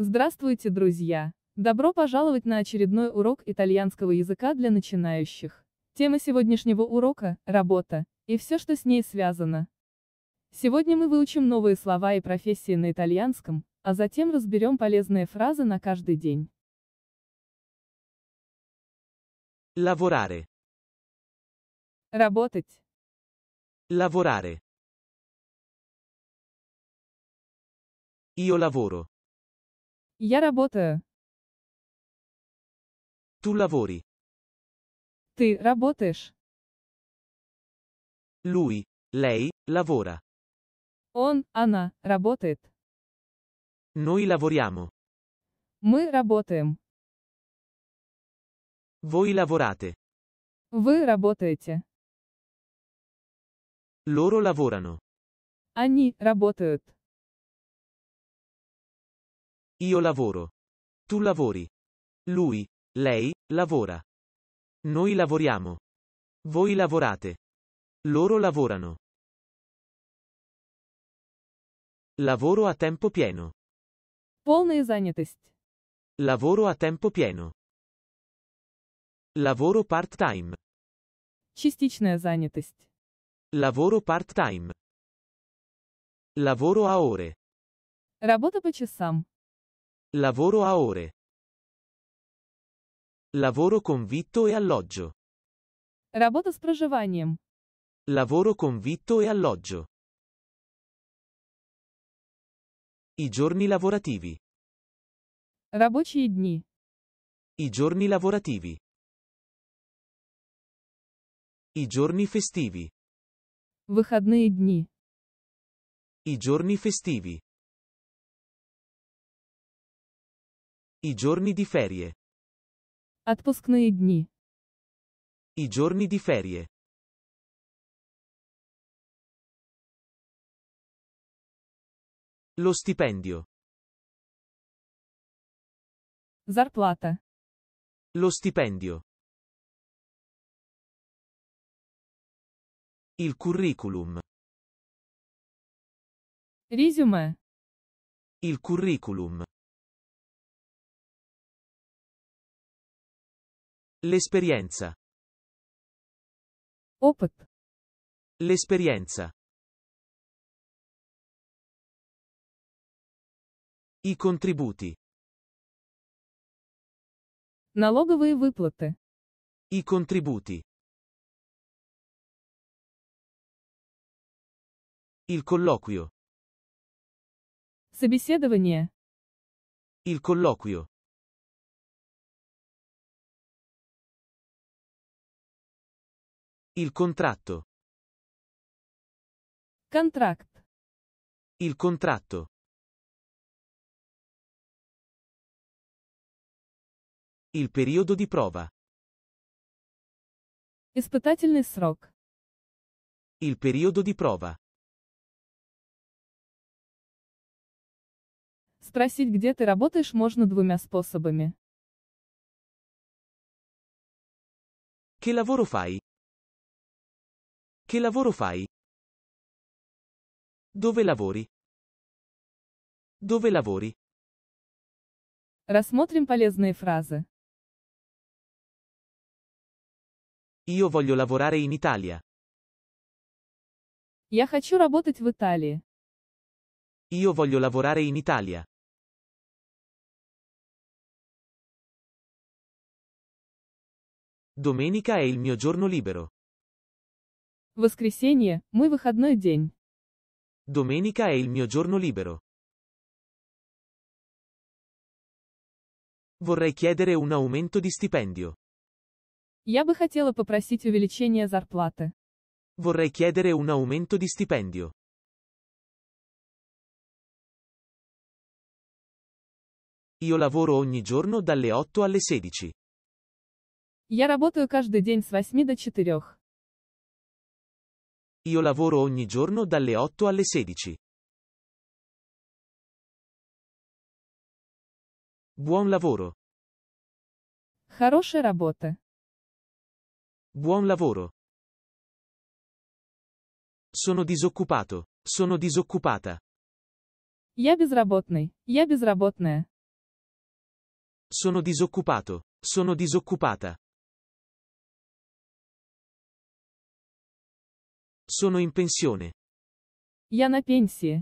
Здравствуйте, друзья! Добро пожаловать на очередной урок итальянского языка для начинающих. Тема сегодняшнего урока – работа, и все, что с ней связано. Сегодня мы выучим новые слова и профессии на итальянском, а затем разберем полезные фразы на каждый день. Lavorare. Работать. Lavorare. Io lavoro. Я работаю. Tu lavori. Ты работаешь. Lui, lei, lavora. Он, она, работает. Noi lavoriamo. Мы работаем. Voi lavorate. Вы работаете. Loro lavorano. Они работают. Io lavoro. Tu lavori. Lui, lei, lavora. Noi lavoriamo. Voi lavorate. Loro lavorano. Lavoro a tempo pieno. Полная занятость. Lavoro a tempo pieno. Lavoro part-time. Частичная занятость. Lavoro part-time. Lavoro a ore. Работа по часам. Lavoro a ore. Lavoro con vitto e alloggio. Работа с проживанием. Lavoro con vitto e alloggio. I giorni lavorativi. Рабочие дни. I giorni lavorativi. I giorni festivi. Выходные дни. I giorni festivi. I giorni di ferie. Отпускные дни. I giorni di ferie. Lo stipendio. Зарплата. Lo stipendio. Il curriculum. Резюме. Il curriculum. L'esperienza. Опыт. L'esperienza. I contributi. Налоговые выплаты. I contributi. Il colloquio. Собеседование. Il colloquio. Il contratto. Contract. Il contratto. Il periodo di prova. Испытательный срок. Il periodo di prova. Спросить, где ты работаешь, можно двумя способами. Che lavoro fai? Che lavoro fai? Dove lavori? Dove lavori? Рассмотрим полезные фразы. Io voglio lavorare in Italia. Я хочу работать в Италии. Io voglio lavorare in Italia. Domenica è il mio giorno libero. Воскресенье – мой выходной день. Domenica è il mio giorno libero. Vorrei chiedere un aumento di stipendio. Я бы хотела попросить увеличения зарплаты. Vorrei chiedere un aumento di stipendio. Io lavoro ogni giorno dalle 8 alle 16. Я работаю каждый день с 8 до 4. Io lavoro ogni giorno dalle 8 alle 16. Buon lavoro. Хорошей работы. Buon lavoro. Sono disoccupato. Sono disoccupata. Я безработный. Я безработная. Sono disoccupato. Sono disoccupata. Sono in pensione. Я на пенсии.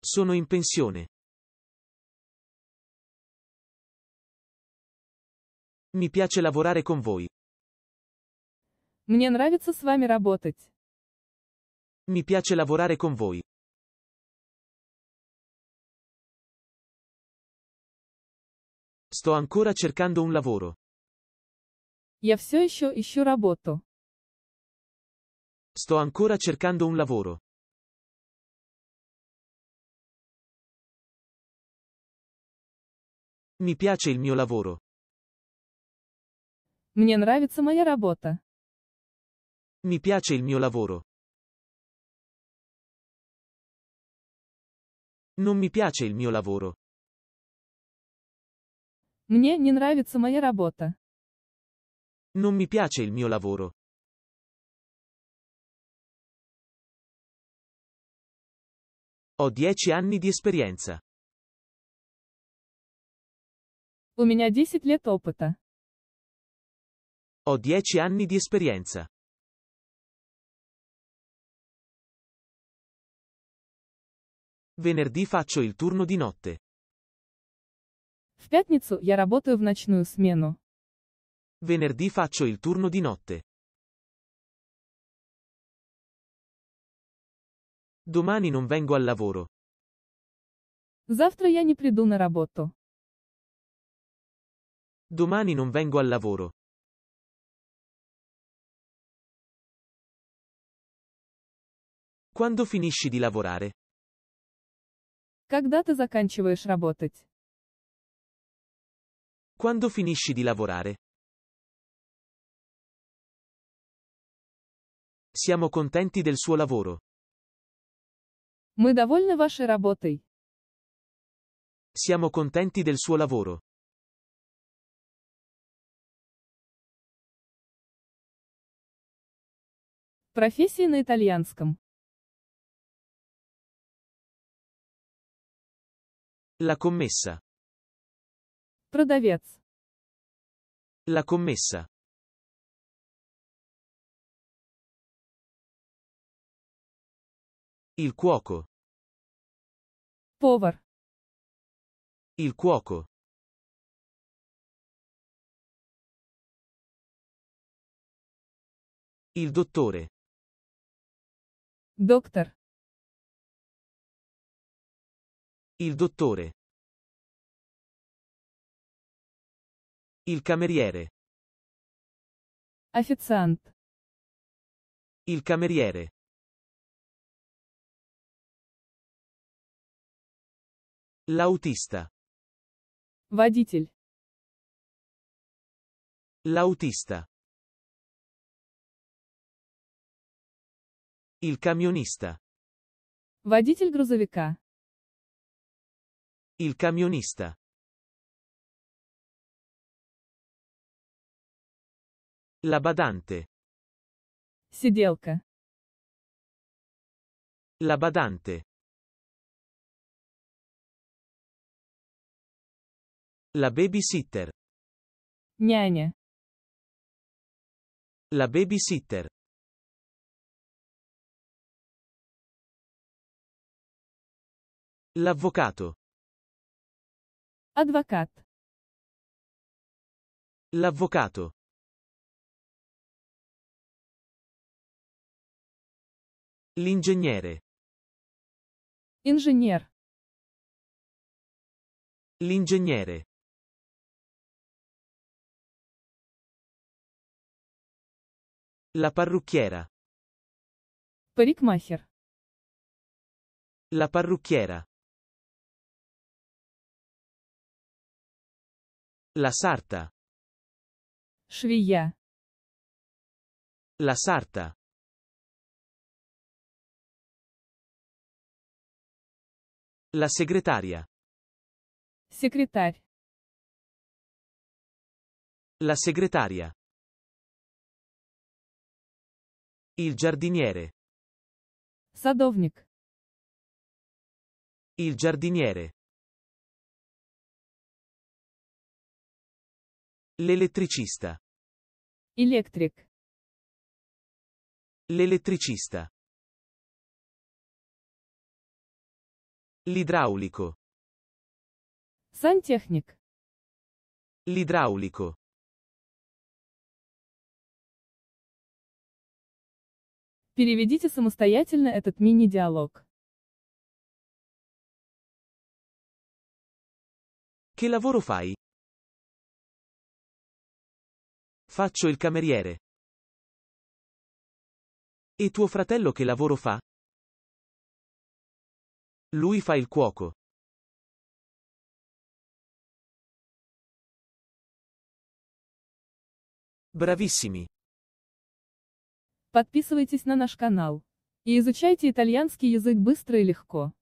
Sono in pensione. Mi piace lavorare con voi. Мне нравится с вами работать. Mi piace lavorare con voi. Sto ancora cercando un lavoro. Я все еще ищу работу. Sto ancora cercando un lavoro. Mi piace il mio lavoro. Мне нравится моя работа. Mi piace il mio lavoro. Non mi piace il mio lavoro. Мне не нравится моя работа. Non mi piace il mio lavoro. Ho 10 anni di esperienza. У меня 10 лет опыта. Ho 10 anni di esperienza. Venerdì faccio il turno di notte. В пятницу я работаю в ночную смену. Venerdì faccio il turno di notte. Domani non vengo al lavoro. Завтра я не приду на работу. Domani non vengo al lavoro. Quando finisci di lavorare? Когда ты заканчиваешь работать? Quando finisci di lavorare? Siamo contenti del suo lavoro. Мы довольны вашей работой. Siamo contenti del suo lavoro. Профессии на итальянском. La commessa. Продавец. La commessa. Il cuoco. Повар. Il cuoco. Il dottore. Doctor. Il dottore. Il cameriere. Официант. Il cameriere. L'autista. Водитель. L'autista. Il camionista. Водитель грузовика. Il camionista. La badante. Сиделка. La badante. La babysitter. Няня. La babysitter. L'avvocato. Advocat. L'avvocato. L'ingegnere. Ingegnere. L'ingegnere. La parrucchiera. Парикмахер. La parrucchiera. La sarta. Швея. La sarta. La segretaria. Секретарь. La segretaria. Il giardiniere. Садовник. Il giardiniere. L'elettricista. Electric. L'elettricista. L'idraulico. Сантехник. L'idraulico. Переведите самостоятельно этот мини-диалог. Che lavoro fai? Faccio il cameriere. E tuo fratello che lavoro fa? Lui fa il cuoco. Bravissimi. Подписывайтесь на наш канал. И изучайте итальянский язык быстро и легко.